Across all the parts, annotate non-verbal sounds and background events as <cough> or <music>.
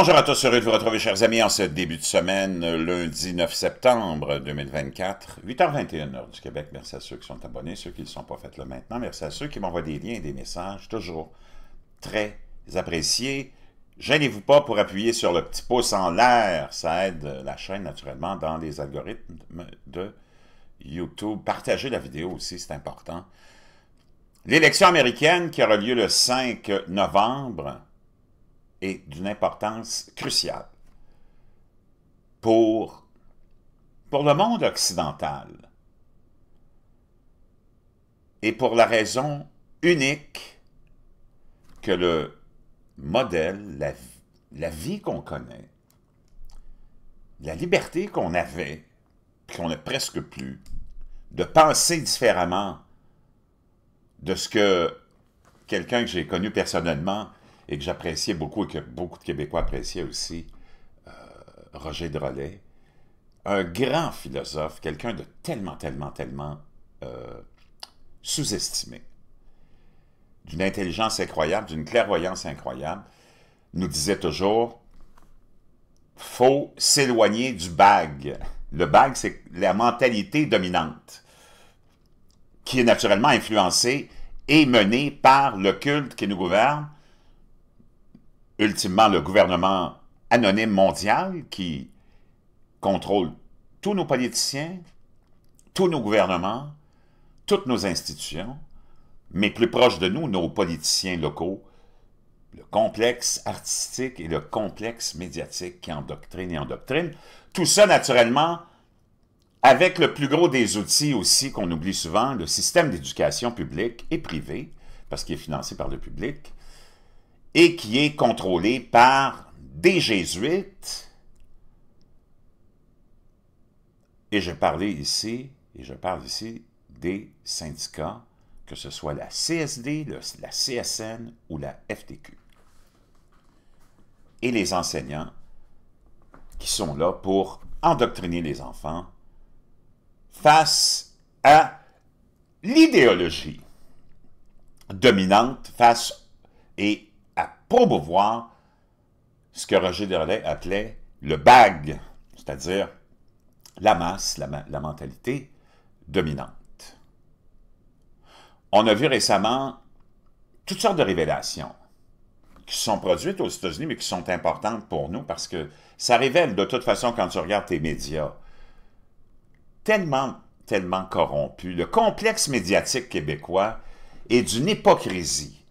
bonjour à tous, heureux de vous retrouver, chers amis, en ce début de semaine, lundi 9 septembre 2024, 8h21 heure du Québec. Merci à ceux qui sont abonnés, ceux qui ne sont pas faites là maintenant. Merci à ceux qui m'envoient des liens et des messages, toujours très appréciés. Gênez-vous pas pour appuyer sur le petit pouce en l'air, ça aide la chaîne naturellement dans les algorithmes de YouTube. Partagez la vidéo aussi, c'est important. L'élection américaine qui aura lieu le 5 novembre est d'une importance cruciale pour, le monde occidental et pour la raison unique que le modèle, la, vie qu'on connaît, la liberté qu'on avait, qu'on n'a presque plus, de penser différemment de ce que quelqu'un que j'ai connu personnellement et que j'appréciais beaucoup et que beaucoup de Québécois appréciaient aussi, euh, Roger Drolet, un grand philosophe, quelqu'un de tellement, tellement, tellement euh, sous-estimé, d'une intelligence incroyable, d'une clairvoyance incroyable, nous disait toujours faut s'éloigner du bague. Le bag, c'est la mentalité dominante, qui est naturellement influencée et menée par le culte qui nous gouverne ultimement le gouvernement anonyme mondial qui contrôle tous nos politiciens, tous nos gouvernements, toutes nos institutions, mais plus proche de nous, nos politiciens locaux, le complexe artistique et le complexe médiatique qui doctrine et doctrine. Tout ça, naturellement, avec le plus gros des outils aussi qu'on oublie souvent, le système d'éducation publique et privée, parce qu'il est financé par le public, et qui est contrôlé par des jésuites. Et je parlais ici, et je parle ici des syndicats, que ce soit la CSD, la CSN ou la FTQ. Et les enseignants qui sont là pour endoctriner les enfants face à l'idéologie dominante face et pour promouvoir ce que Roger Derlet appelait le bag, c'est-à-dire la masse, la, mentalité dominante. On a vu récemment toutes sortes de révélations qui sont produites aux États-Unis, mais qui sont importantes pour nous parce que ça révèle de toute façon quand tu regardes tes médias tellement, tellement corrompus. Le complexe médiatique québécois est d'une hypocrisie.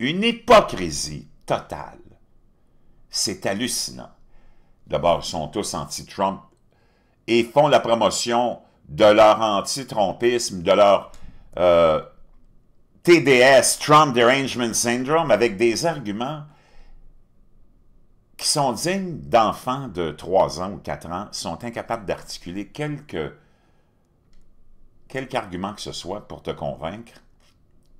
Une hypocrisie Total. C'est hallucinant. D'abord, ils sont tous anti-Trump et font la promotion de leur anti-trumpisme, de leur euh, TDS, Trump Derangement Syndrome, avec des arguments qui sont dignes d'enfants de 3 ans ou 4 ans, sont incapables d'articuler quelques quelques argument que ce soit pour te convaincre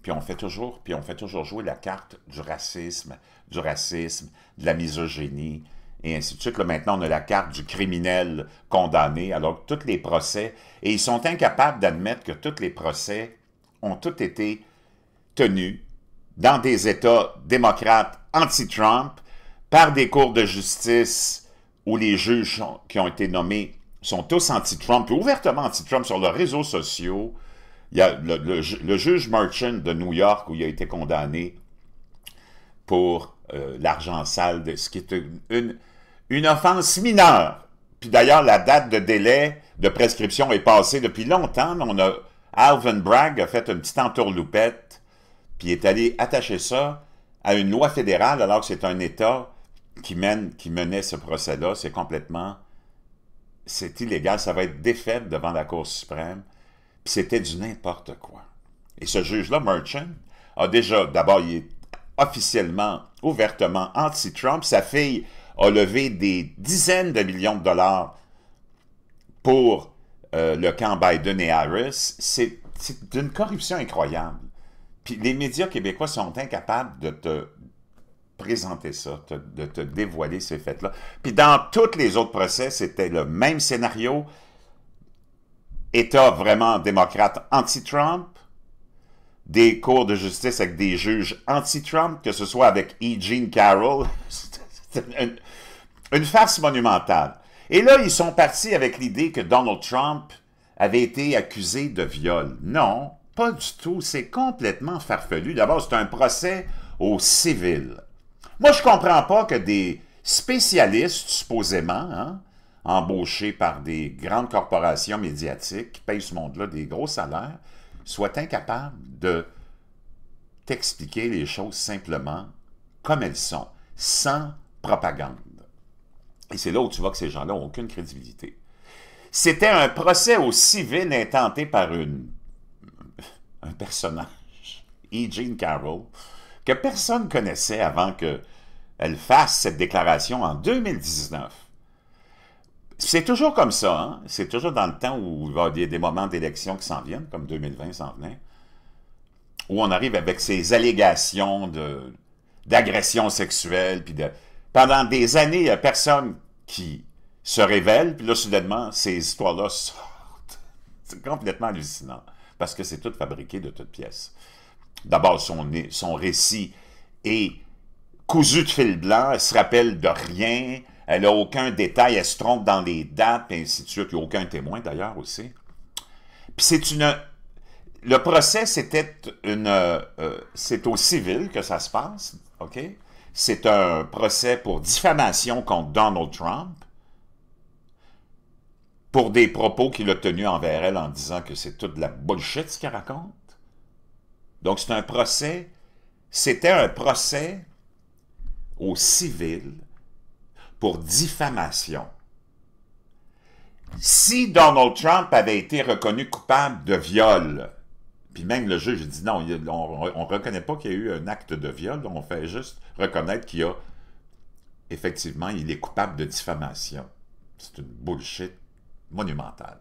puis on fait toujours, puis on fait toujours jouer la carte du racisme, du racisme, de la misogynie, et ainsi de suite. maintenant, on a la carte du criminel condamné. Alors, tous les procès, et ils sont incapables d'admettre que tous les procès ont tous été tenus dans des États démocrates anti-Trump par des cours de justice où les juges qui ont été nommés sont tous anti-Trump, ouvertement anti-Trump sur leurs réseaux sociaux, il y a le, juge Merchant de New York, où il a été condamné pour euh, l'argent sale, de, ce qui est une, une, offense mineure. Puis d'ailleurs, la date de délai de prescription est passée depuis longtemps, on a, Alvin Bragg a fait une petite entourloupette, puis est allé attacher ça à une loi fédérale, alors que c'est un État qui, mène, qui menait ce procès-là. C'est complètement... C'est illégal, ça va être défait devant la Cour suprême c'était du n'importe quoi. Et ce juge-là, Merchant, a déjà, d'abord, il est officiellement, ouvertement anti-Trump. Sa fille a levé des dizaines de millions de dollars pour euh, le camp Biden et Harris. C'est d'une corruption incroyable. Puis les médias québécois sont incapables de te présenter ça, de te dévoiler ces faits-là. Puis dans tous les autres procès, c'était le même scénario. État vraiment démocrate anti-Trump, des cours de justice avec des juges anti-Trump, que ce soit avec E. Jean Carroll, <laughs> une, farce monumentale. Et là, ils sont partis avec l'idée que Donald Trump avait été accusé de viol. Non, pas du tout. C'est complètement farfelu. D'abord, c'est un procès au civil. Moi, je comprends pas que des spécialistes, supposément, hein, embauchés par des grandes corporations médiatiques qui payent ce monde-là des gros salaires, soit incapables de t'expliquer les choses simplement comme elles sont, sans propagande. Et c'est là où tu vois que ces gens-là n'ont aucune crédibilité. C'était un procès au civil intenté par une, un personnage, E. Jean Carroll, que personne connaissait avant qu'elle fasse cette déclaration en 2019. C'est toujours comme ça. Hein? C'est toujours dans le temps où il va y a des moments d'élection qui s'en viennent, comme 2020 s'en venait, où on arrive avec ces allégations d'agression sexuelle. Puis de... Pendant des années, il n'y a personne qui se révèle, puis là, soudainement, ces histoires-là sortent. <laughs> C'est complètement hallucinant, parce que c'est tout fabriqué de toutes pièces. D'abord, son, son récit est cousu de fil blanc, elle se rappelle de rien, elle n'a aucun détail, elle se trompe dans les dates, et ainsi de suite. Il n'y a aucun témoin d'ailleurs aussi. Puis c'est une. Le procès, c'était une. Euh, c'est au civil que ça se passe, OK? C'est un procès pour diffamation contre Donald Trump pour des propos qu'il a tenus envers elle en disant que c'est toute la bullshit ce qu'elle raconte. Donc c'est un procès. C'était un procès au civil pour diffamation. Si Donald Trump avait été reconnu coupable de viol, puis même le juge dit non, on ne reconnaît pas qu'il y a eu un acte de viol, on fait juste reconnaître qu'il y a, effectivement, il est coupable de diffamation. C'est une bullshit monumentale.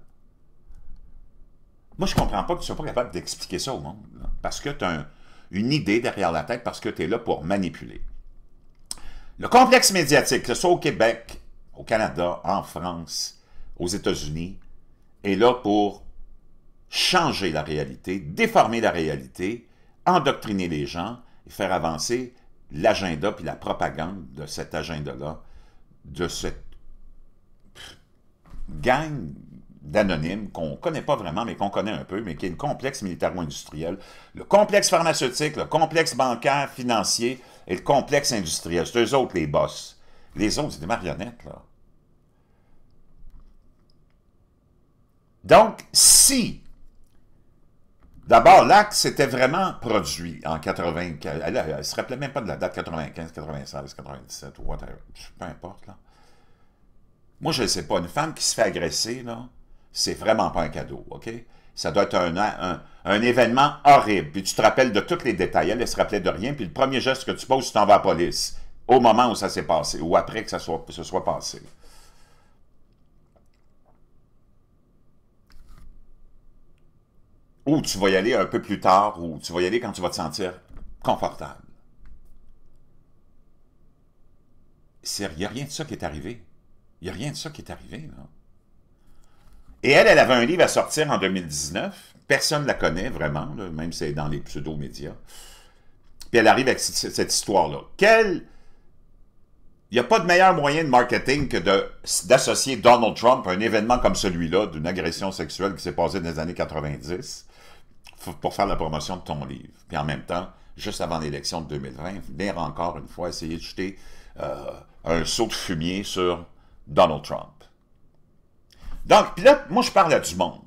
Moi, je comprends pas que tu sois pas capable d'expliquer ça au monde, parce que tu as une idée derrière la tête, parce que tu es là pour manipuler. Le complexe médiatique, que ce soit au Québec, au Canada, en France, aux États-Unis, est là pour changer la réalité, déformer la réalité, endoctriner les gens et faire avancer l'agenda puis la propagande de cet agenda-là, de cette gang d'anonymes qu'on ne connaît pas vraiment, mais qu'on connaît un peu, mais qui est le complexe militaro-industriel, le complexe pharmaceutique, le complexe bancaire, financier, et le complexe industriel. C'est eux autres les boss. Les autres, c'est des marionnettes, là. Donc, si, d'abord, l'acte s'était vraiment produit en 95, elle ne se rappelait même pas de la date 95, 96, 97 ou whatever, peu importe, là. Moi, je ne sais pas, une femme qui se fait agresser, là, c'est vraiment pas un cadeau, OK? Ça doit être un, événement horrible. Puis tu te rappelles de tous les détails. Hein, elle, ne se rappelait de rien. Puis le premier geste que tu poses, tu t'en vas à la police. Au moment où ça s'est passé, ou après que ça soit, se soit passé. Ou tu vas y aller un peu plus tard, ou tu vas y aller quand tu vas te sentir confortable. Il n'y a rien de ça qui est arrivé. Il n'y a rien de ça qui est arrivé, là. Et elle, elle avait un livre à sortir en 2019. Personne ne la connaît vraiment, même si c'est dans les pseudo-médias. Puis elle arrive avec cette histoire-là. Il n'y a pas de meilleur moyen de marketing que d'associer Donald Trump à un événement comme celui-là, d'une agression sexuelle qui s'est passée dans les années 90, pour faire la promotion de ton livre. Puis en même temps, juste avant l'élection de 2020, venir encore une fois essayer de jeter euh, un saut de fumier sur Donald Trump. Donc, puis là, moi, je parle à du monde.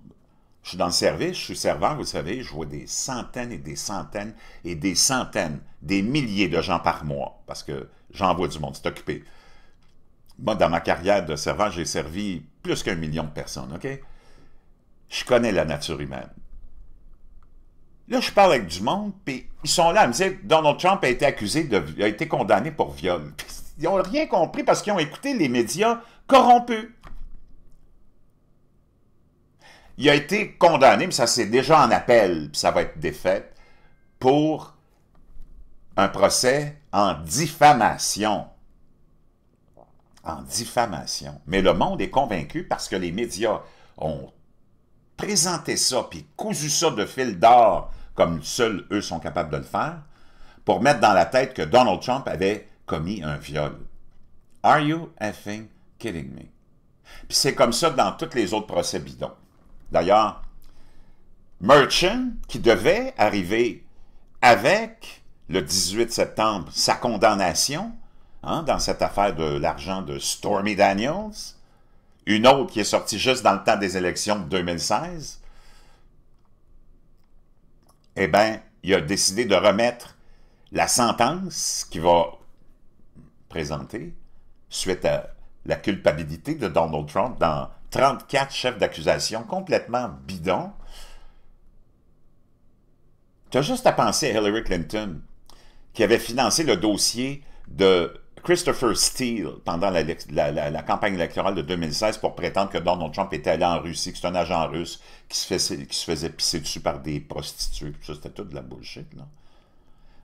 Je suis dans le service, je suis servant, vous savez, je vois des centaines et des centaines et des centaines, des milliers de gens par mois, parce que j'envoie du monde, c'est occupé. Moi, dans ma carrière de servant, j'ai servi plus qu'un million de personnes, OK? Je connais la nature humaine. Là, je parle avec du monde, puis ils sont là à me dire Donald Trump a été accusé, de, a été condamné pour viol. ils n'ont rien compris parce qu'ils ont écouté les médias corrompus. Il a été condamné, mais ça c'est déjà en appel, ça va être défait, pour un procès en diffamation. En diffamation. Mais le monde est convaincu parce que les médias ont présenté ça, puis cousu ça de fil d'or, comme seuls eux sont capables de le faire, pour mettre dans la tête que Donald Trump avait commis un viol. Are you effing kidding me? Puis c'est comme ça dans tous les autres procès bidons. D'ailleurs, Merchant, qui devait arriver avec le 18 septembre sa condamnation hein, dans cette affaire de l'argent de Stormy Daniels, une autre qui est sortie juste dans le temps des élections de 2016, eh bien, il a décidé de remettre la sentence qu'il va présenter suite à la culpabilité de Donald Trump dans 34 chefs d'accusation complètement bidons. Tu as juste à penser à Hillary Clinton, qui avait financé le dossier de Christopher Steele pendant la, campagne électorale de 2016 pour prétendre que Donald Trump était allé en Russie, que c'est un agent russe qui se, faisait pisser dessus par des prostituées. ça, c'était tout de la bullshit. Là.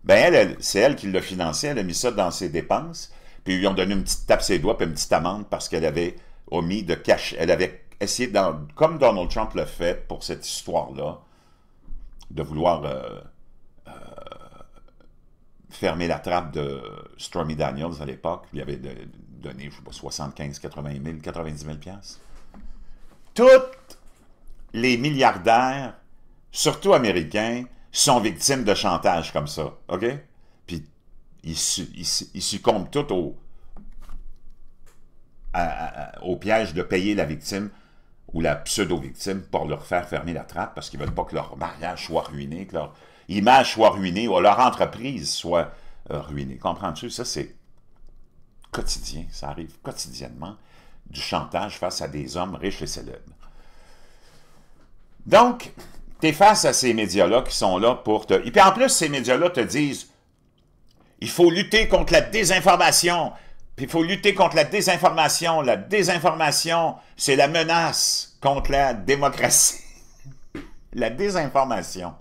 Ben c'est elle qui l'a financé. Elle a mis ça dans ses dépenses. Puis ils lui ont donné une petite tape ses doigts puis une petite amende parce qu'elle avait omis de cacher. Elle avait essayé, comme Donald Trump l'a fait pour cette histoire-là, de vouloir euh, euh, fermer la trappe de Stormy Daniels à l'époque. Il avait donné, je sais pas, 75, 80 000, 90 000 piastres. Tous les milliardaires, surtout américains, sont victimes de chantage comme ça, OK? Puis ils, ils succombent tous au, au piège de payer la victime ou la pseudo-victime pour leur faire fermer la trappe parce qu'ils ne veulent pas que leur mariage soit ruiné, que leur image soit ruinée ou leur entreprise soit euh, ruinée. Comprends-tu? Ça, c'est quotidien. Ça arrive quotidiennement du chantage face à des hommes riches et célèbres. Donc, tu es face à ces médias-là qui sont là pour te... Et puis en plus, ces médias-là te disent, il faut lutter contre la désinformation, il faut lutter contre la désinformation. La désinformation, c'est la menace contre la démocratie. <laughs> la désinformation.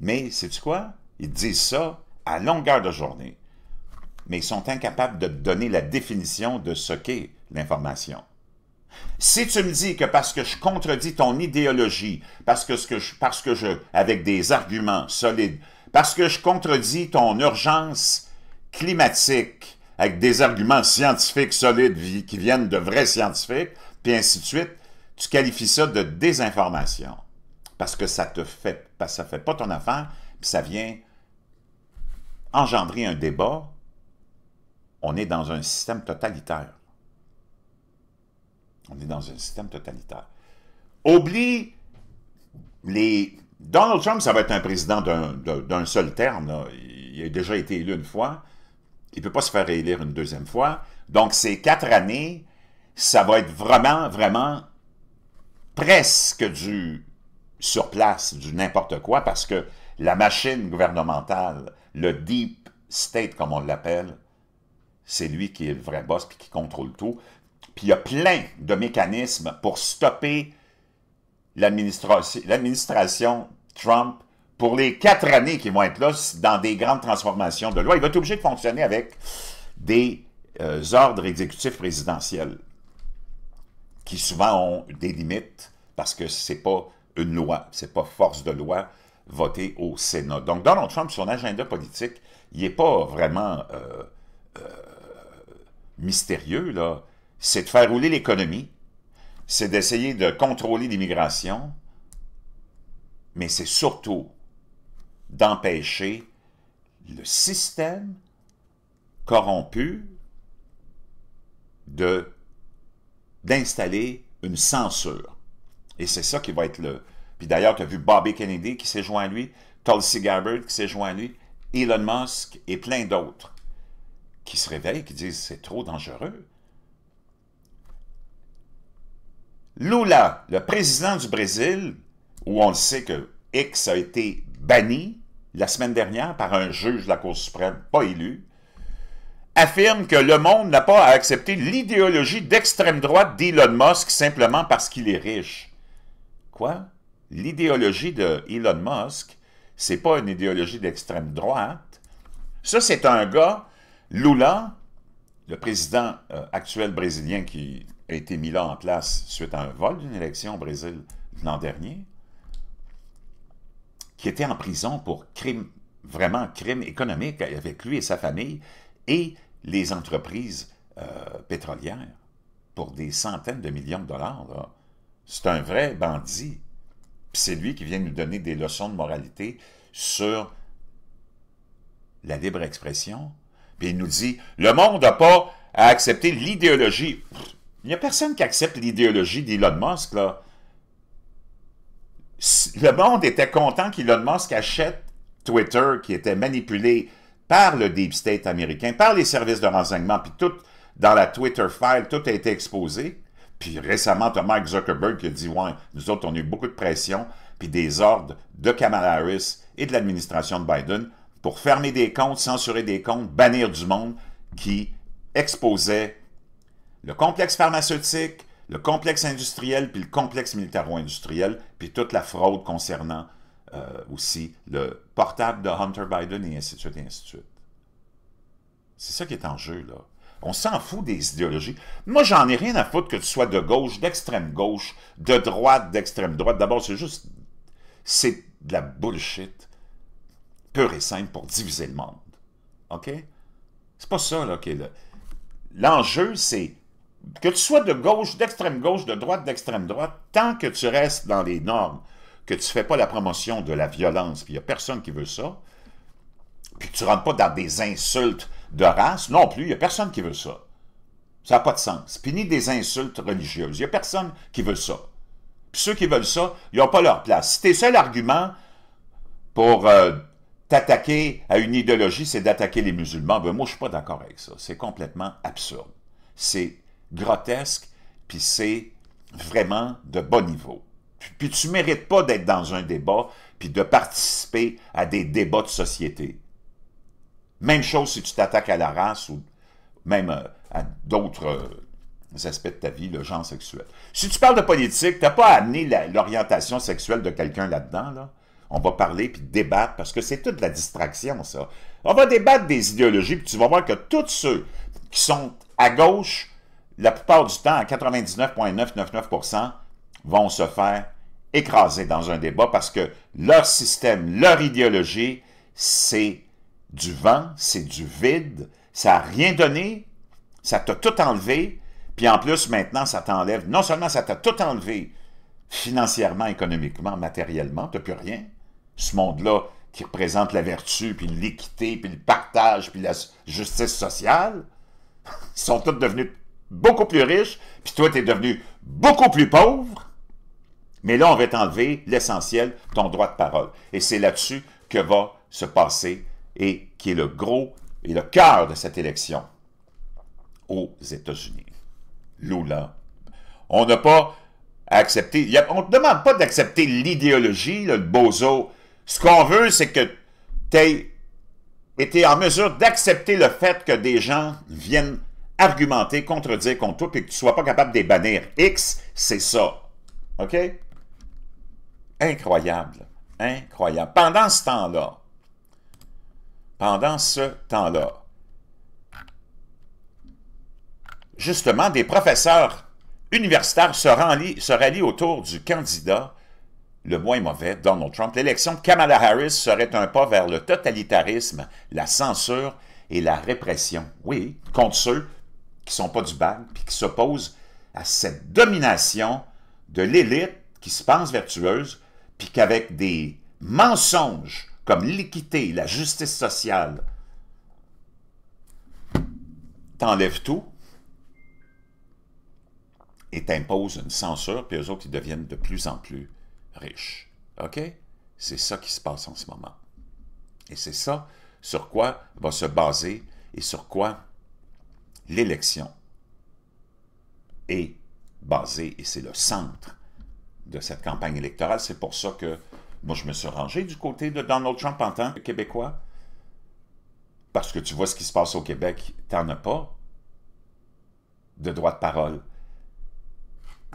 Mais, sais-tu quoi? Ils disent ça à longueur de journée, mais ils sont incapables de donner la définition de ce qu'est l'information. Si tu me dis que parce que je contredis ton idéologie, parce que, je, parce que je, avec des arguments solides, parce que je contredis ton urgence climatique, avec des arguments scientifiques solides qui viennent de vrais scientifiques, puis ainsi de suite, tu qualifies ça de désinformation. Parce que ça te fait, ça fait pas ton affaire, puis ça vient engendrer un débat. On est dans un système totalitaire. On est dans un système totalitaire. Oublie les... Donald Trump, ça va être un président d'un seul terme. Il a déjà été élu une fois. Il ne peut pas se faire réélire une deuxième fois. Donc, ces quatre années, ça va être vraiment, vraiment presque du sur place, du n'importe quoi, parce que la machine gouvernementale, le deep state, comme on l'appelle, c'est lui qui est le vrai boss et qui contrôle tout. Puis il y a plein de mécanismes pour stopper l'administration Trump pour les quatre années qui vont être là, dans des grandes transformations de loi, il va être obligé de fonctionner avec des euh, ordres exécutifs présidentiels qui souvent ont des limites parce que c'est pas une loi, c'est pas force de loi votée au Sénat. Donc Donald Trump, son agenda politique, il n'est pas vraiment euh, euh, mystérieux. là. C'est de faire rouler l'économie, c'est d'essayer de contrôler l'immigration, mais c'est surtout d'empêcher le système corrompu de d'installer une censure. Et c'est ça qui va être le... Puis d'ailleurs, tu as vu Bobby Kennedy qui s'est joint à lui, Tulsi Gabbard qui s'est joint à lui, Elon Musk et plein d'autres qui se réveillent, qui disent « c'est trop dangereux ». Lula, le président du Brésil, où on le sait que X a été banni la semaine dernière par un juge de la Cour suprême, pas élu, affirme que le monde n'a pas à accepter l'idéologie d'extrême droite d'Elon Musk simplement parce qu'il est riche. Quoi? L'idéologie d'Elon Elon Musk, c'est pas une idéologie d'extrême droite. Ça, c'est un gars, Lula, le président euh, actuel brésilien qui a été mis là en place suite à un vol d'une élection au Brésil l'an dernier, qui était en prison pour crime, vraiment crime économique avec lui et sa famille, et les entreprises euh, pétrolières pour des centaines de millions de dollars. C'est un vrai bandit. C'est lui qui vient nous donner des leçons de moralité sur la libre expression. Puis il nous dit, le monde n'a pas à accepter l'idéologie. Il n'y a personne qui accepte l'idéologie d'Elon Musk, là le monde était content qu'Elon Musk achète Twitter, qui était manipulé par le Deep State américain, par les services de renseignement, puis tout dans la Twitter file, tout a été exposé. Puis récemment, tu Mark Zuckerberg qui a dit Ouais, nous autres, on a eu beaucoup de pression, puis des ordres de Kamala Harris et de l'administration de Biden pour fermer des comptes, censurer des comptes, bannir du monde qui exposait le complexe pharmaceutique, le complexe industriel, puis le complexe militaro-industriel, puis toute la fraude concernant euh, aussi le portable de Hunter Biden, et ainsi de suite, et ainsi de suite. C'est ça qui est en jeu, là. On s'en fout des idéologies. Moi, j'en ai rien à foutre que tu sois de gauche, d'extrême gauche, de droite, d'extrême droite. D'abord, c'est juste... C'est de la bullshit pure et simple pour diviser le monde. OK? C'est pas ça, là, qui est L'enjeu, c'est que tu sois de gauche, d'extrême gauche, de droite, d'extrême droite, tant que tu restes dans les normes, que tu ne fais pas la promotion de la violence, puis il n'y a personne qui veut ça, puis que tu ne rentres pas dans des insultes de race, non plus, il n'y a personne qui veut ça. Ça n'a pas de sens. Puis ni des insultes religieuses. Il n'y a personne qui veut ça. Puis ceux qui veulent ça, ils n'ont pas leur place. Si tes seuls arguments pour euh, t'attaquer à une idéologie, c'est d'attaquer les musulmans, ben moi, je ne suis pas d'accord avec ça. C'est complètement absurde. C'est grotesque, puis c'est vraiment de bon niveau. Puis tu mérites pas d'être dans un débat, puis de participer à des débats de société. Même chose si tu t'attaques à la race ou même euh, à d'autres euh, aspects de ta vie, le genre sexuel. Si tu parles de politique, tu n'as pas à amener l'orientation sexuelle de quelqu'un là-dedans, là. On va parler puis débattre, parce que c'est toute la distraction, ça. On va débattre des idéologies, puis tu vas voir que tous ceux qui sont à gauche la plupart du temps, 99,999 vont se faire écraser dans un débat parce que leur système, leur idéologie, c'est du vent, c'est du vide, ça n'a rien donné, ça t'a tout enlevé, puis en plus, maintenant, ça t'enlève, non seulement ça t'a tout enlevé financièrement, économiquement, matériellement, Tu n'as plus rien. Ce monde-là qui représente la vertu, puis l'équité, puis le partage, puis la justice sociale, ils <laughs> sont tous devenus beaucoup plus riche, puis toi, tu es devenu beaucoup plus pauvre. Mais là, on va t'enlever l'essentiel, ton droit de parole. Et c'est là-dessus que va se passer et qui est le gros et le cœur de cette élection aux États-Unis. Lula. On n'a pas accepté, on ne demande pas d'accepter l'idéologie, le bozo. Ce qu'on veut, c'est que tu aies été en mesure d'accepter le fait que des gens viennent argumenter, contredire contre tout, et que tu ne sois pas capable de bannir. X, c'est ça. OK? Incroyable. Incroyable. Pendant ce temps-là, pendant ce temps-là, justement, des professeurs universitaires se, rallient, se rallient autour du candidat le moins mauvais, Donald Trump. L'élection de Kamala Harris serait un pas vers le totalitarisme, la censure et la répression. Oui, contre ceux qui sont pas du bague, puis qui s'opposent à cette domination de l'élite qui se pense vertueuse, puis qu'avec des mensonges comme l'équité, la justice sociale, t'enlèves tout et t'imposes une censure, puis eux autres, ils deviennent de plus en plus riches. OK? C'est ça qui se passe en ce moment. Et c'est ça sur quoi va se baser et sur quoi l'élection est basée, et c'est le centre de cette campagne électorale, c'est pour ça que moi je me suis rangé du côté de Donald Trump en tant que Québécois, parce que tu vois ce qui se passe au Québec, t'en as pas de droit de parole.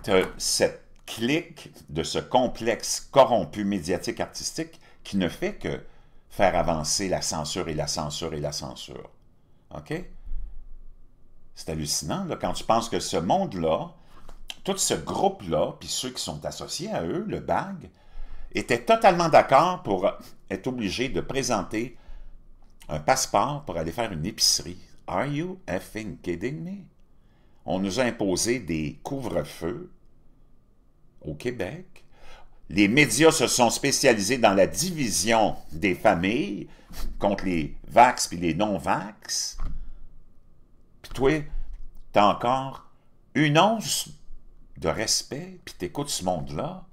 as cette clique de ce complexe corrompu médiatique artistique qui ne fait que faire avancer la censure et la censure et la censure. OK? C'est hallucinant, quand tu penses que ce monde-là, tout ce groupe-là, puis ceux qui sont associés à eux, le BAG, étaient totalement d'accord pour être obligés de présenter un passeport pour aller faire une épicerie. Are you effing kidding me? On nous a imposé des couvre-feux au Québec. Les médias se sont spécialisés dans la division des familles contre les vax puis les non-vax toi, t'as encore une once de respect, puis t'écoutes ce monde-là,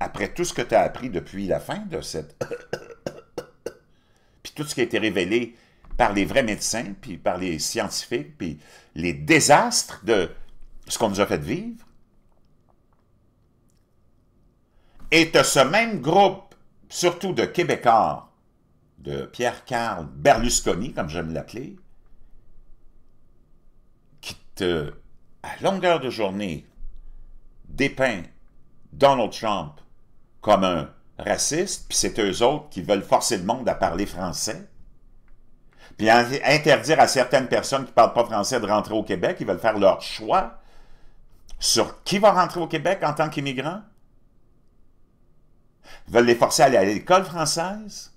après tout ce que tu as appris depuis la fin de cette... <coughs> puis tout ce qui a été révélé par les vrais médecins, puis par les scientifiques, puis les désastres de ce qu'on nous a fait vivre. Et tu ce même groupe, surtout de Québécois, de Pierre-Carl Berlusconi, comme j'aime l'appeler, à longueur de journée, dépeint Donald Trump comme un raciste, puis c'est eux autres qui veulent forcer le monde à parler français, puis interdire à certaines personnes qui ne parlent pas français de rentrer au Québec, ils veulent faire leur choix sur qui va rentrer au Québec en tant qu'immigrant, veulent les forcer à aller à l'école française,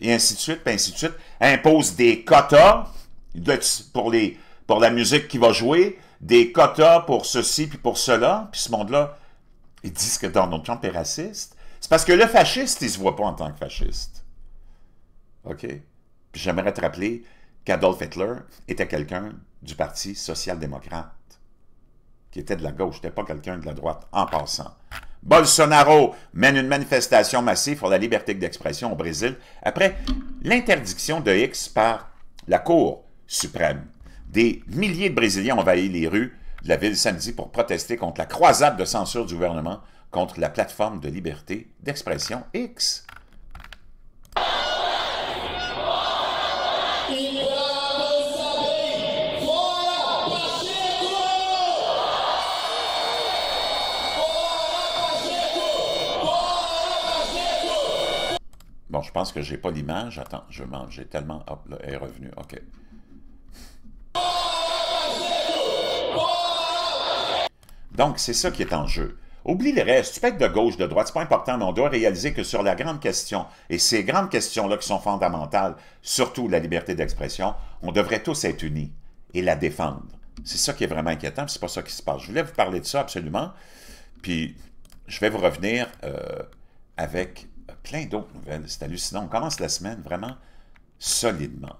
et ainsi de suite, puis ainsi de suite, imposent des quotas pour les pour la musique qui va jouer, des quotas pour ceci puis pour cela, puis ce monde-là, ils disent que Donald Trump est raciste. C'est parce que le fasciste, il se voit pas en tant que fasciste. OK? Puis j'aimerais te rappeler qu'Adolf Hitler était quelqu'un du Parti social-démocrate, qui était de la gauche, n'était pas quelqu'un de la droite, en passant. Bolsonaro mène une manifestation massive pour la liberté d'expression au Brésil après l'interdiction de X par la Cour suprême. Des milliers de Brésiliens ont envahi les rues de la ville samedi pour protester contre la croisade de censure du gouvernement contre la plateforme de liberté d'expression X. Bon, je pense que j'ai pas l'image. Attends, je mange. J'ai tellement... Hop, là, elle est revenue. OK. Donc, c'est ça qui est en jeu. Oublie le reste, tu peux être de gauche, de droite, c'est pas important, mais on doit réaliser que sur la grande question, et ces grandes questions-là qui sont fondamentales, surtout la liberté d'expression, on devrait tous être unis et la défendre. C'est ça qui est vraiment inquiétant, c'est pas ça qui se passe. Je voulais vous parler de ça absolument, puis je vais vous revenir euh, avec plein d'autres nouvelles. C'est hallucinant. On commence la semaine vraiment solidement.